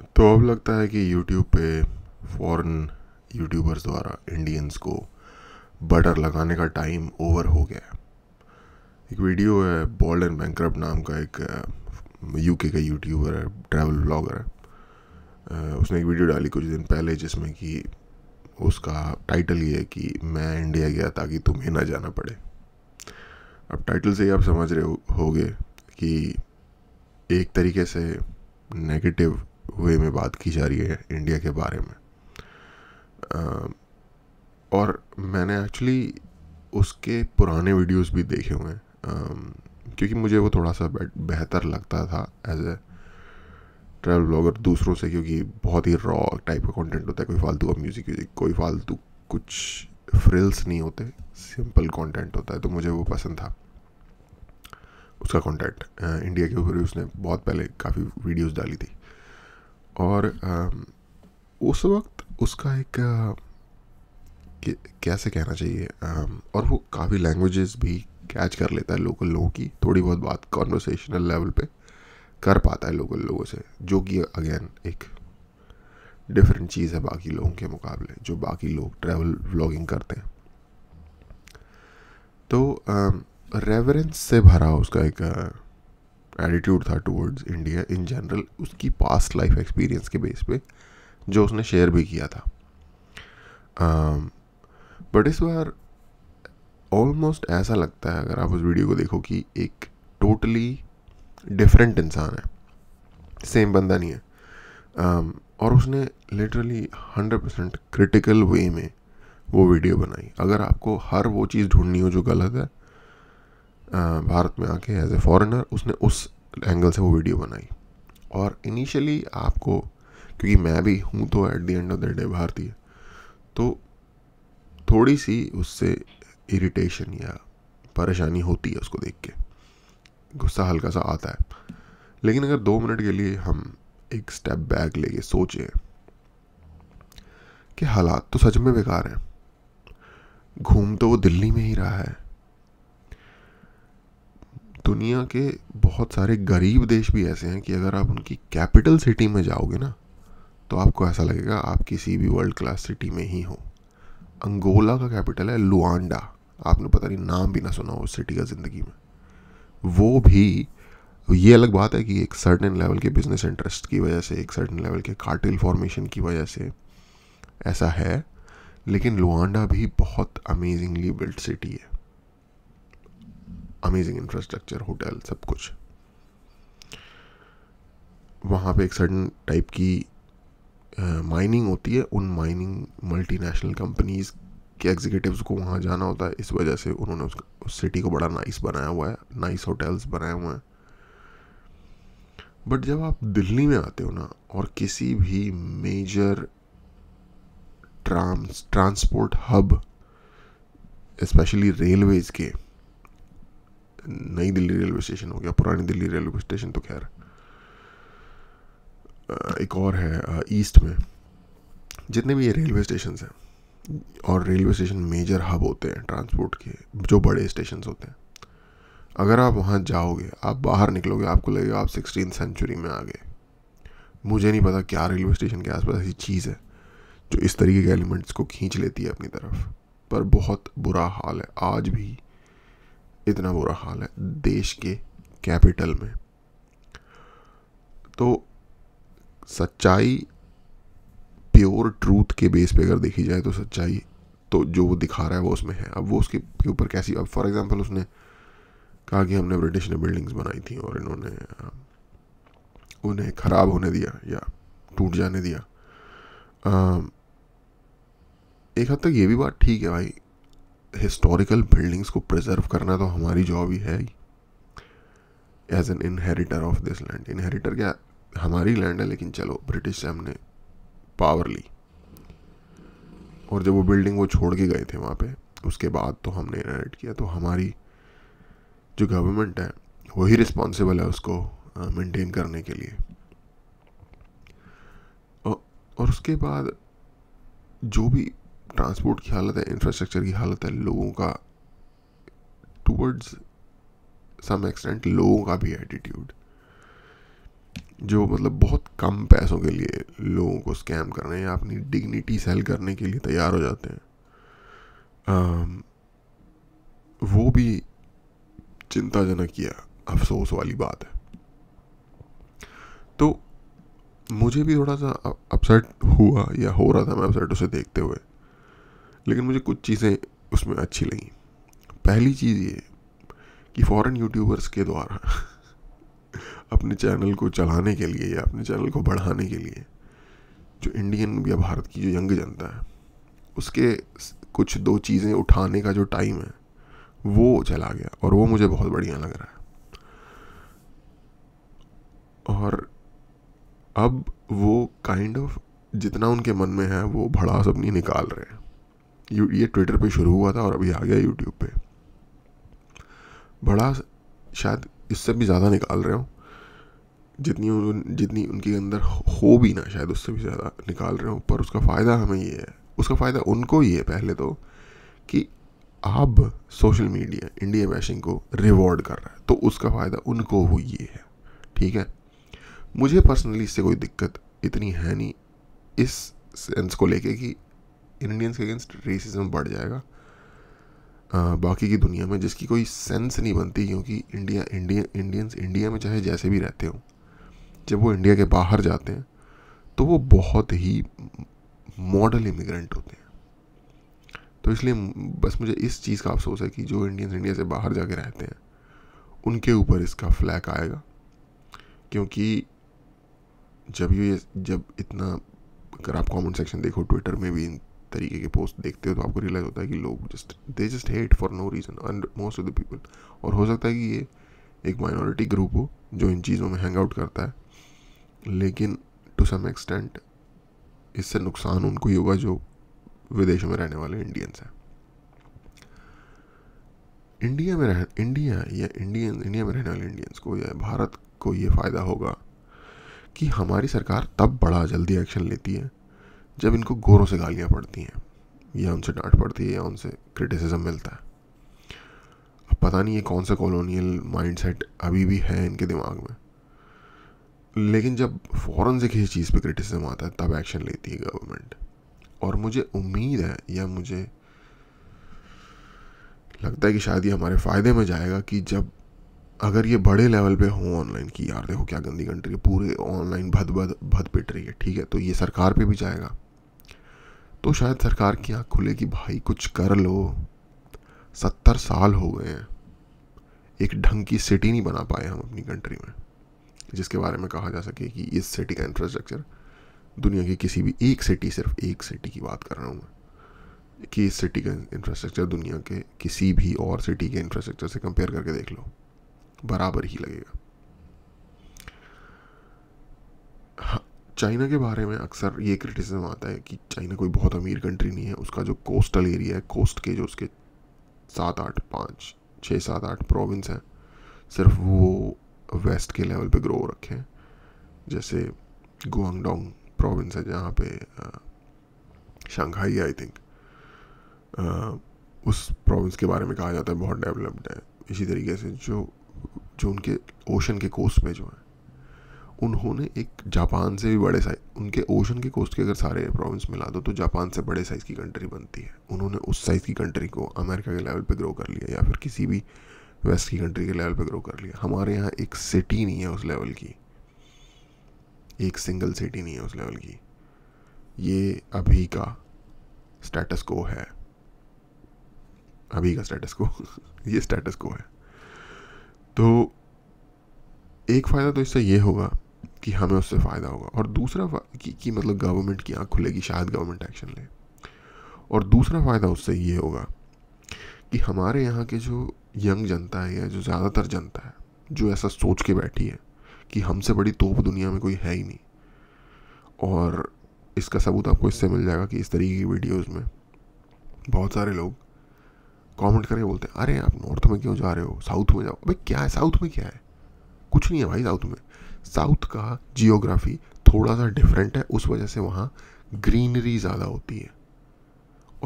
तो अब लगता है कि यूट्यूब पे फॉरेन यूट्यूबर्स द्वारा इंडियंस को बटर लगाने का टाइम ओवर हो गया है एक वीडियो है बॉल्ड एंड बैंक नाम का एक यूके का यूट्यूबर है ट्रैवल ब्लॉगर है उसने एक वीडियो डाली कुछ दिन पहले जिसमें कि उसका टाइटल ये है कि मैं इंडिया गया ताकि तुम्हें ना जाना पड़े अब टाइटल से ही आप समझ रहे होगे कि एक तरीके से नेगेटिव वे में बात की जा रही है इंडिया के बारे में आ, और मैंने एक्चुअली उसके पुराने वीडियोस भी देखे हुए हैं क्योंकि मुझे वो थोड़ा सा बेहतर लगता था एज ए ट्रैवल ब्लॉगर दूसरों से क्योंकि बहुत ही रॉ टाइप का कंटेंट होता है कोई फालतू का म्यूज़िक व्यूज़िक कोई फालतू कुछ फ्रिल्स नहीं होते सिंपल कंटेंट होता है तो मुझे वो पसंद था उसका कंटेंट इंडिया के ऊपर भी उसने बहुत पहले काफ़ी वीडियोस डाली थी और उस वक्त उसका एक कैसे कहना चाहिए और वो काफ़ी लैंग्वेजेस भी कैच कर लेता है लोकल लोगों की थोड़ी बहुत बात कॉन्वर्सेशनल लेवल पे कर पाता है लोकल लोगों से जो कि अगेन एक डिफरेंट चीज़ है बाकी लोगों के मुकाबले जो बाकी लोग ट्रैवल व्लॉगिंग करते हैं तो रेवरेंस से भरा उसका एक एटीट्यूड था टूवर्ड्स इंडिया इन जनरल उसकी पास्ट लाइफ एक्सपीरियंस के बेस पे जो उसने शेयर भी किया था बट um, इस बार ऑलमोस्ट ऐसा लगता है अगर आप उस वीडियो को देखो कि एक टोटली डिफरेंट इंसान है सेम बंदा नहीं है um, और उसने literally hundred percent critical way में वो वीडियो बनाई अगर आपको हर वो चीज़ ढूंढनी हो जो गलत है भारत में आके एज ए फॉरेनर उसने उस एंगल से वो वीडियो बनाई और इनिशियली आपको क्योंकि मैं भी हूँ तो at the end of the day भारतीय तो थोड़ी सी उससे इरिटेशन या परेशानी होती है उसको देख के गुस्सा हल्का सा आता है लेकिन अगर दो मिनट के लिए हम एक स्टेप बैक लेके सोचें कि हालात तो सच में बेकार हैं घूम तो वो दिल्ली में ही रहा है दुनिया के बहुत सारे गरीब देश भी ऐसे हैं कि अगर आप उनकी कैपिटल सिटी में जाओगे ना तो आपको ऐसा लगेगा आप किसी भी वर्ल्ड क्लास सिटी में ही हो अंगोला का कैपिटल है लुआंडा आपने पता नहीं नाम भी ना सुना हो उस सिटी का ज़िंदगी में वो भी ये अलग बात है कि एक सर्टन लेवल के बिजनेस इंटरेस्ट की वजह से एक सर्टन लेवल के कार्टिल फॉर्मेशन की वजह से ऐसा है लेकिन लुआंडा भी बहुत अमेजिंगली बिल्ट सिटी है अमेजिंग इंफ्रास्ट्रक्चर होटल सब कुछ वहाँ पे एक सडन टाइप की माइनिंग होती है उन माइनिंग मल्टीनेशनल कंपनीज़ के एग्जीक्यूटिव को वहाँ जाना होता है इस वजह से उन्होंने उस, उस सिटी को बड़ा नाइस बनाया हुआ है नाइस होटल्स बनाए हुए हैं बट जब आप दिल्ली में आते हो ना और किसी भी major trans transport hub specially railways के नई दिल्ली रेलवे स्टेशन हो गया पुरानी दिल्ली रेलवे स्टेशन तो खैर एक और है ईस्ट में जितने भी ये रेलवे स्टेशन हैं और रेलवे स्टेशन मेजर हब होते हैं ट्रांसपोर्ट के जो बड़े स्टेशन होते हैं अगर आप वहाँ जाओगे आप बाहर निकलोगे आपको लगेगा आप सिक्सटीन सेंचुरी में आ गए मुझे नहीं पता क्या रेलवे स्टेशन के आसपास ऐसी चीज़ है जो इस तरीके के एलिमेंट्स को खींच लेती है अपनी तरफ पर बहुत बुरा हाल है आज भी इतना बुरा हाल है देश के कैपिटल में तो सच्चाई प्योर ट्रूथ के बेस पे अगर देखी जाए तो सच्चाई तो जो वो दिखा रहा है वो उसमें है अब वो उसके ऊपर कैसी अब फॉर एग्जांपल उसने कहा कि हमने ब्रिटिश ने बिल्डिंग्स बनाई थी और इन्होंने उन्हें ख़राब होने दिया या टूट जाने दिया आ, एक हद तक ये भी बात ठीक है भाई हिस्टोरिकल बिल्डिंग्स को प्रिजर्व करना तो हमारी जॉब ही है as an inheritor of this land inheritor क्या हमारी लैंड है लेकिन चलो ब्रिटिश से हमने पावर ली और जब वो बिल्डिंग वो छोड़ के गए थे वहाँ पे उसके बाद तो हमने इनहेरिट किया तो हमारी जो गवर्नमेंट है वही रिस्पॉन्सिबल है उसको मेंटेन uh, करने के लिए और उसके बाद जो भी ट्रांसपोर्ट की हालत है इंफ्रास्ट्रक्चर की हालत है लोगों का टूवर्ड्स सम एक्सटेंट लोगों का भी एटीट्यूड जो मतलब बहुत कम पैसों के लिए लोगों को स्कैम करने या अपनी डिग्निटी सेल करने के लिए तैयार हो जाते हैं आ, um, वो भी चिंताजनक या अफसोस वाली बात है तो मुझे भी थोड़ा सा अपसेट हुआ या हो रहा था मैं अपसेट उसे देखते हुए लेकिन मुझे कुछ चीज़ें उसमें अच्छी लगी पहली चीज़ ये कि फॉरेन यूट्यूबर्स के द्वारा अपने चैनल को चलाने के लिए या अपने चैनल को बढ़ाने के लिए जो इंडियन या भारत की जो यंग जनता है उसके कुछ दो चीज़ें उठाने का जो टाइम है वो चला गया और वो मुझे बहुत बढ़िया लग रहा है और अब वो काइंड kind ऑफ of जितना उनके मन में है वो भड़ास अपनी निकाल रहे हैं ये ट्विटर पे शुरू हुआ था और अभी आ गया यूट्यूब पे बड़ा शायद इससे भी ज़्यादा निकाल रहे हो जितनी उन जितनी उनके अंदर हो भी ना शायद उससे भी ज़्यादा निकाल रहे हो पर उसका फ़ायदा हमें ये है उसका फ़ायदा उनको ये है पहले तो कि आप सोशल मीडिया इंडिया बैशिंग को रिवॉर्ड कर रहा है तो उसका फ़ायदा उनको हुई ये है ठीक है मुझे पर्सनली इससे कोई दिक्कत इतनी है नहीं इस सेंस को लेके कि इंडियंस के अगेंस्ट रेसिज्म बढ़ जाएगा आ, बाकी की दुनिया में जिसकी कोई सेंस नहीं बनती क्योंकि इंडिया इंडिया इंडियंस इंडिया में चाहे जैसे भी रहते हों जब वो इंडिया के बाहर जाते हैं तो वो बहुत ही मॉडल इमिग्रेंट होते हैं तो इसलिए बस मुझे इस चीज़ का अफसोस है कि जो इंडियंस इंडिया से बाहर जाके रहते हैं उनके ऊपर इसका फ्लैक आएगा क्योंकि जब ये जब इतना अगर आप कमेंट सेक्शन देखो ट्विटर में भी तरीके के पोस्ट देखते हो तो आपको रियलाइज़ होता है कि लोग just they just hate for no reason and most of the people और हो सकता है कि ये एक माइनॉरिटी ग्रुप हो जो इन चीज़ों में हैंग आउट करता है लेकिन टू सम एक्सटेंट इससे नुकसान उनको ही होगा जो विदेशों में रहने वाले इंडियंस हैं इंडिया में रह इंडिया या इंडियन इंडिया में रहने वाले इंडियंस को या भारत को ये फ़ायदा होगा कि हमारी सरकार तब बड़ा जल्दी एक्शन लेती है जब इनको गोरों से गालियाँ पड़ती हैं या उनसे डांट पड़ती है या उनसे क्रिटिसिज्म मिलता है अब पता नहीं ये कौन सा कॉलोनियल माइंडसेट अभी भी है इनके दिमाग में लेकिन जब फ़ौरन से किसी चीज़ पे क्रिटिसिज्म आता है तब एक्शन लेती है गवर्नमेंट और मुझे उम्मीद है या मुझे लगता है कि शायद ये हमारे फ़ायदे में जाएगा कि जब अगर ये बड़े लेवल पे हो ऑनलाइन की यार देखो क्या गंदी कंट्री है पूरे ऑनलाइन भद भद भद पिट रही है ठीक है तो ये सरकार पे भी जाएगा तो शायद सरकार की आँख खुले कि भाई कुछ कर लो सत्तर साल हो गए हैं एक ढंग की सिटी नहीं बना पाए हम अपनी कंट्री में जिसके बारे में कहा जा सके कि इस सिटी का इंफ्रास्ट्रक्चर दुनिया की किसी भी एक सिटी सिर्फ एक सिटी की बात कर रहा हूँ मैं कि इस सिटी का इंफ्रास्ट्रक्चर दुनिया के किसी भी और सिटी के इंफ्रास्ट्रक्चर से कंपेयर करके देख लो बराबर ही लगेगा चाइना के बारे में अक्सर ये क्रिटिसिज्म आता है कि चाइना कोई बहुत अमीर कंट्री नहीं है उसका जो कोस्टल एरिया है कोस्ट के जो उसके सात आठ पाँच छः सात आठ प्रोविंस हैं सिर्फ वो वेस्ट के लेवल पे ग्रो रखे हैं जैसे गुआंगडोंग प्रोविंस है जहाँ पे शंघाई आई थिंक उस प्रोविंस के बारे में कहा जाता है बहुत डेवलप्ड है इसी तरीके से जो जो उनके ओशन के कोस्ट पे जो है उन्होंने एक जापान से भी बड़े साइज उनके ओशन के कोस्ट के अगर सारे प्रोविंस मिला दो तो जापान से बड़े साइज़ की कंट्री बनती है उन्होंने उस साइज़ की कंट्री को अमेरिका के लेवल पे ग्रो कर लिया या फिर किसी भी वेस्ट की कंट्री के लेवल पे ग्रो कर लिया हमारे यहाँ एक सिटी नहीं है उस लेवल की एक सिंगल सिटी नहीं है उस लेवल की ये अभी का स्टेटस को है अभी का स्टेटस को ये स्टेटस को है तो एक फ़ायदा तो इससे ये होगा कि हमें उससे फ़ायदा होगा और दूसरा कि, कि मतलब गवर्नमेंट की आँख खुलेगी शायद गवर्नमेंट एक्शन ले और दूसरा फ़ायदा उससे ये होगा कि हमारे यहाँ के जो यंग जनता है या जो ज़्यादातर जनता है जो ऐसा सोच के बैठी है कि हमसे बड़ी तोप दुनिया में कोई है ही नहीं और इसका सबूत आपको इससे मिल जाएगा कि इस तरीके की वीडियोस में बहुत सारे लोग कमेंट करके बोलते हैं अरे आप नॉर्थ में क्यों जा रहे हो साउथ में जाओ भाई क्या है साउथ में क्या है कुछ नहीं है भाई साउथ में साउथ का जियोग्राफी थोड़ा सा डिफरेंट है उस वजह से वहाँ ग्रीनरी ज़्यादा होती है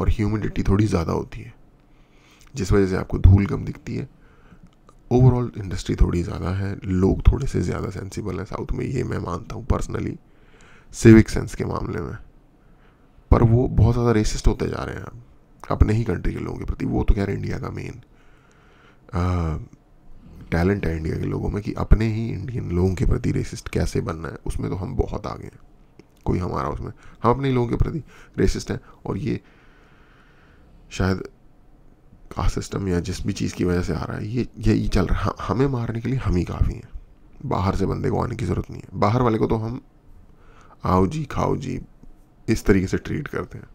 और ह्यूमिडिटी थोड़ी ज़्यादा होती है जिस वजह से आपको धूल कम दिखती है ओवरऑल इंडस्ट्री थोड़ी ज़्यादा है लोग थोड़े से ज़्यादा सेंसिबल हैं साउथ में ये मैं मानता हूँ पर्सनली सिविक सेंस के मामले में पर वो बहुत ज़्यादा रेसिस्ट होते जा रहे हैं अपने ही कंट्री के लोगों के प्रति वो तो खैर इंडिया का मेन टैलेंट है इंडिया के लोगों में कि अपने ही इंडियन लोगों के प्रति रेसिस्ट कैसे बनना है उसमें तो हम बहुत आगे हैं कोई हमारा उसमें हम अपने लोगों के प्रति रेसिस्ट हैं और ये शायद कास्ट सिस्टम या जिस भी चीज़ की वजह से आ रहा है ये यही चल रहा है हाँ, हमें मारने के लिए हम ही काफ़ी हैं बाहर से बंदे को आने की ज़रूरत नहीं है बाहर वाले को तो हम आओ जी खाओ जी इस तरीके से ट्रीट करते हैं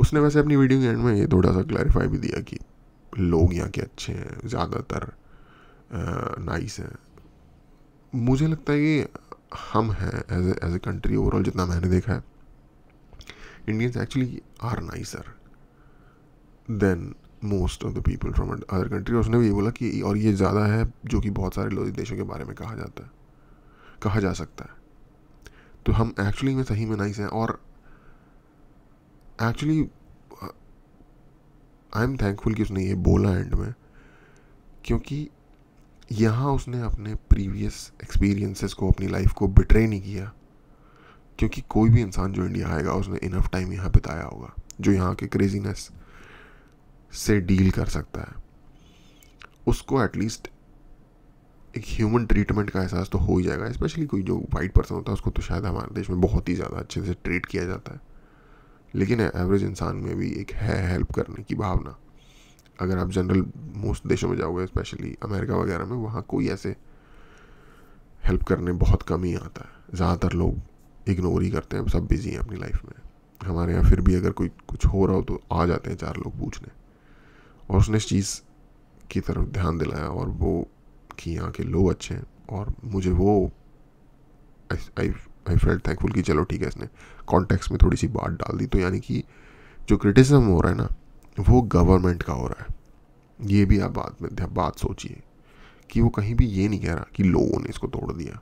उसने वैसे अपनी वीडियो के एंड में ये थोड़ा सा क्लैरिफाई भी दिया कि लोग यहाँ के अच्छे हैं ज़्यादातर नाइस हैं मुझे लगता है कि हम हैं as as a country overall जितना मैंने देखा है Indians actually are nicer than most of the people from other country उसने भी ये बोला कि और ये ज़्यादा है जो कि बहुत सारे लोग देशों के बारे में कहा जाता है कहा जा सकता है तो हम एक्चुअली में सही में नाइस हैं और एक्चुअली आई एम थैंकफुल कि उसने ये बोला एंड में क्योंकि यहाँ उसने अपने प्रीवियस एक्सपीरियंसेस को अपनी लाइफ को बिट्रे नहीं किया क्योंकि कोई भी इंसान जो इंडिया आएगा उसने इनफ टाइम यहाँ बिताया होगा जो यहाँ के क्रेजीनेस से डील कर सकता है उसको एटलीस्ट एक ह्यूमन ट्रीटमेंट का एहसास तो हो ही जाएगा स्पेशली कोई जो वाइट पर्सन होता है उसको तो शायद हमारे देश में बहुत ही ज़्यादा अच्छे से ट्रीट किया जाता है लेकिन एवरेज इंसान में भी एक है हेल्प करने की भावना अगर आप जनरल मोस्ट देशों में जाओगे स्पेशली अमेरिका वगैरह में वहाँ कोई ऐसे हेल्प करने बहुत कम ही आता है ज़्यादातर लोग इग्नोर ही करते हैं सब बिज़ी हैं अपनी लाइफ में हमारे यहाँ फिर भी अगर कोई कुछ हो रहा हो तो आ जाते हैं चार लोग पूछने और उसने इस चीज़ की तरफ ध्यान दिलाया और वो कि यहाँ के लोग अच्छे हैं और मुझे वो आई आई फेल्ट थैंकफुल कि चलो ठीक है इसने कॉन्टेक्स्ट में थोड़ी सी बात डाल दी तो यानी कि जो क्रिटिसिज्म हो रहा है ना वो गवर्नमेंट का हो रहा है ये भी आप बात में बात सोचिए कि वो कहीं भी ये नहीं कह रहा कि लोगों ने इसको तोड़ दिया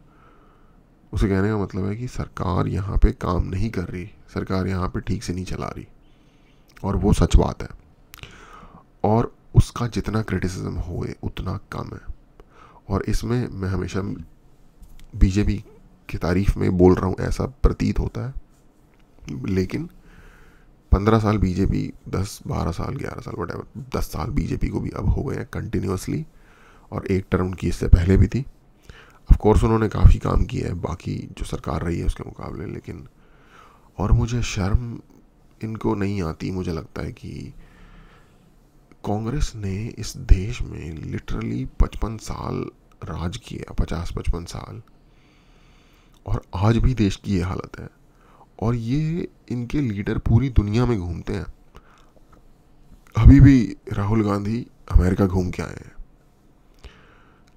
उसे कहने का मतलब है कि सरकार यहाँ पे काम नहीं कर रही सरकार यहाँ पे ठीक से नहीं चला रही और वो सच बात है और उसका जितना क्रिटिसिज्म होए उतना कम है और इसमें मैं हमेशा बीजेपी की तारीफ में बोल रहा हूँ ऐसा प्रतीत होता है लेकिन पंद्रह साल बीजेपी दस बारह साल ग्यारह साल वट दस साल बीजेपी को भी अब हो गए हैं कंटिन्यूसली और एक टर्म उनकी इससे पहले भी थी ऑफकोर्स उन्होंने काफ़ी काम किया है बाकी जो सरकार रही है उसके मुकाबले लेकिन और मुझे शर्म इनको नहीं आती मुझे लगता है कि कांग्रेस ने इस देश में लिटरली पचपन साल राज किया पचास पचपन साल और आज भी देश की ये हालत है और ये इनके लीडर पूरी दुनिया में घूमते हैं अभी भी राहुल गांधी अमेरिका घूम के आए हैं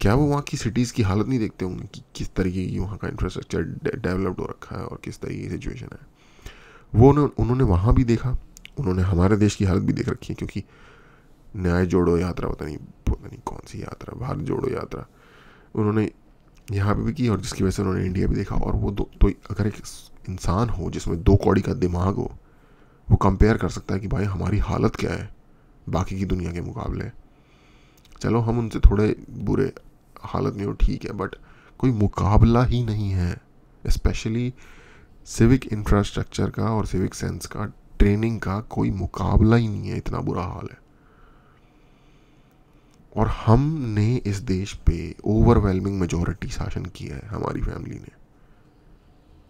क्या वो वहाँ की सिटीज़ की हालत नहीं देखते होंगे कि किस तरीके की वहाँ का इंफ्रास्ट्रक्चर डेवलप्ड हो रखा है और किस तरीके की सिचुएशन है वो उन्होंने उन्होंने वहाँ भी देखा उन्होंने हमारे देश की हालत भी देख रखी है क्योंकि न्याय जोड़ो यात्रा पता नहीं पता नहीं कौन सी यात्रा भारत जोड़ो यात्रा उन्होंने यहाँ पे भी की और जिसकी वजह से उन्होंने इंडिया भी देखा और वो दो तो अगर एक इंसान हो जिसमें दो कौड़ी का दिमाग हो वो कंपेयर कर सकता है कि भाई हमारी हालत क्या है बाकी की दुनिया के मुकाबले चलो हम उनसे थोड़े बुरे हालत में हो ठीक है बट कोई मुकाबला ही नहीं है स्पेशली सिविक इंफ्रास्ट्रक्चर का और सिविक सेंस का ट्रेनिंग का कोई मुकाबला ही नहीं है इतना बुरा हाल है और हमने इस देश पे ओवरवेलमिंग मेजोरिटी शासन किया है हमारी फैमिली ने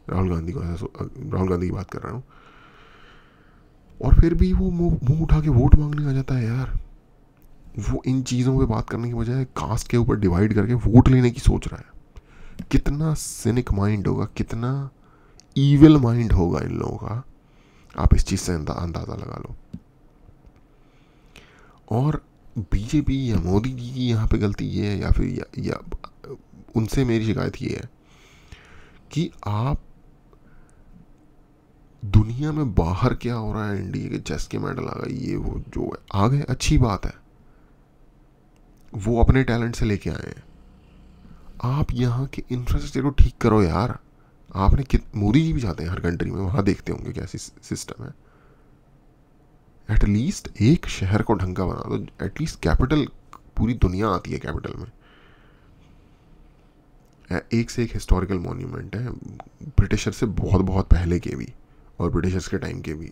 राहुल गांधी को राहुल गांधी की बात कर रहा हूँ और फिर भी वो मुंह उठा के वोट मांगने आ जाता है यार वो इन चीज़ों पे बात करने की बजाय कास्ट के ऊपर डिवाइड करके वोट लेने की सोच रहा है कितना सिनिक माइंड होगा कितना ईवल माइंड होगा इन लोगों का आप इस चीज़ से अंदाज़ा लगा लो और बीजेपी या मोदी जी की यहाँ पे गलती ये है या फिर या, या उनसे मेरी शिकायत ये है कि आप दुनिया में बाहर क्या हो रहा है इंडिया के चेस के मेडल आ गए ये वो जो है आ गए अच्छी बात है वो अपने टैलेंट से लेके आए हैं आप यहाँ के इंफ्रास्ट्रक्चर को ठीक करो यार आपने कित मोदी जी भी जाते हैं हर कंट्री में वहाँ देखते होंगे कैसी सिस्टम है एटलीस्ट एक शहर को ढंग का बना दो एटलीस्ट कैपिटल पूरी दुनिया आती है कैपिटल में एक से एक हिस्टोरिकल मोन्यूमेंट है ब्रिटिशर से बहुत बहुत पहले के भी और ब्रिटिशर्स के टाइम के भी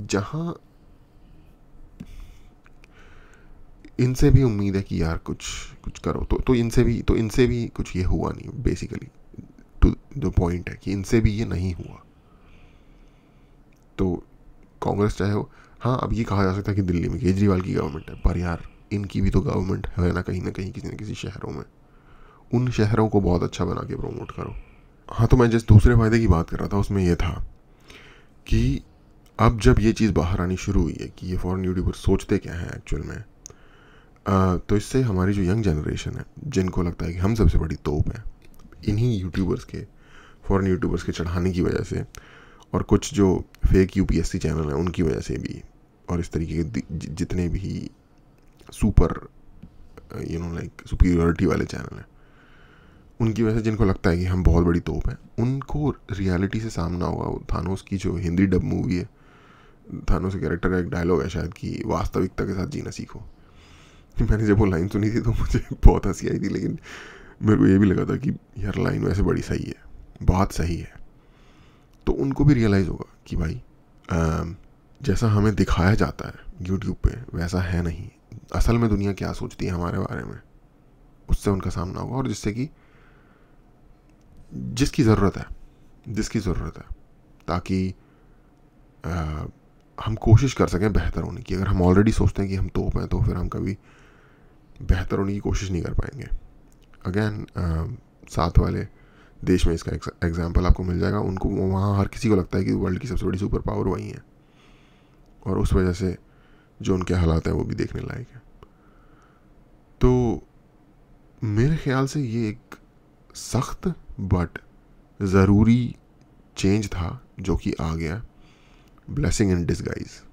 जहाँ इनसे भी उम्मीद है कि यार कुछ कुछ करो तो तो इनसे भी तो इनसे भी कुछ ये हुआ नहीं बेसिकली टू द पॉइंट है कि इनसे भी ये नहीं हुआ तो कांग्रेस चाहे हो हाँ अब ये कहा जा सकता है कि दिल्ली में केजरीवाल की गवर्नमेंट है पर यार इनकी भी तो गवर्नमेंट है ना कहीं ना कहीं किसी न किसी शहरों में उन शहरों को बहुत अच्छा बना के प्रमोट करो हाँ तो मैं जिस दूसरे फायदे की बात कर रहा था उसमें यह था कि अब जब ये चीज़ बाहर आनी शुरू हुई है कि ये फॉरेन यूट्यूबर सोचते क्या हैं एक्चुअल में आ, तो इससे हमारी जो यंग जनरेशन है जिनको लगता है कि हम सबसे बड़ी तोप हैं इन्हीं यूट्यूबर्स के फॉरेन यूट्यूबर्स के चढ़ाने की वजह से और कुछ जो फेक यू चैनल हैं उनकी वजह से भी और इस तरीके के जितने भी super you know like superiority वाले चैनल हैं उनकी वजह से जिनको लगता है कि हम बहुत बड़ी तोप हैं उनको रियलिटी से सामना हुआ थानोस की जो हिंदी डब मूवी है थानोस के कैरेक्टर का एक डायलॉग है शायद कि वास्तविकता के साथ जीना सीखो मैंने जब वो लाइन सुनी थी तो मुझे बहुत हंसी आई थी लेकिन मेरे को ये भी लगा था कि यार लाइन वैसे बड़ी सही है बात सही है तो उनको भी रियलाइज़ होगा कि भाई आ, जैसा हमें दिखाया जाता है यूट्यूब पे वैसा है नहीं असल में दुनिया क्या सोचती है हमारे बारे में उससे उनका सामना होगा और जिससे कि जिसकी ज़रूरत है जिसकी ज़रूरत है ताकि आ, हम कोशिश कर सकें बेहतर होने की अगर हम ऑलरेडी सोचते हैं कि हम तोप हैं तो फिर हम कभी बेहतर होने की कोशिश नहीं कर पाएंगे अगेन साथ वाले देश में इसका एग्जाम्पल आपको मिल जाएगा उनको वहाँ हर किसी को लगता है कि वर्ल्ड की सबसे बड़ी सुपर पावर वही है और उस वजह से जो उनके हालात हैं वो भी देखने लायक है तो मेरे ख्याल से ये एक सख्त बट ज़रूरी चेंज था जो कि आ गया ब्लेसिंग इन डिस्गाइज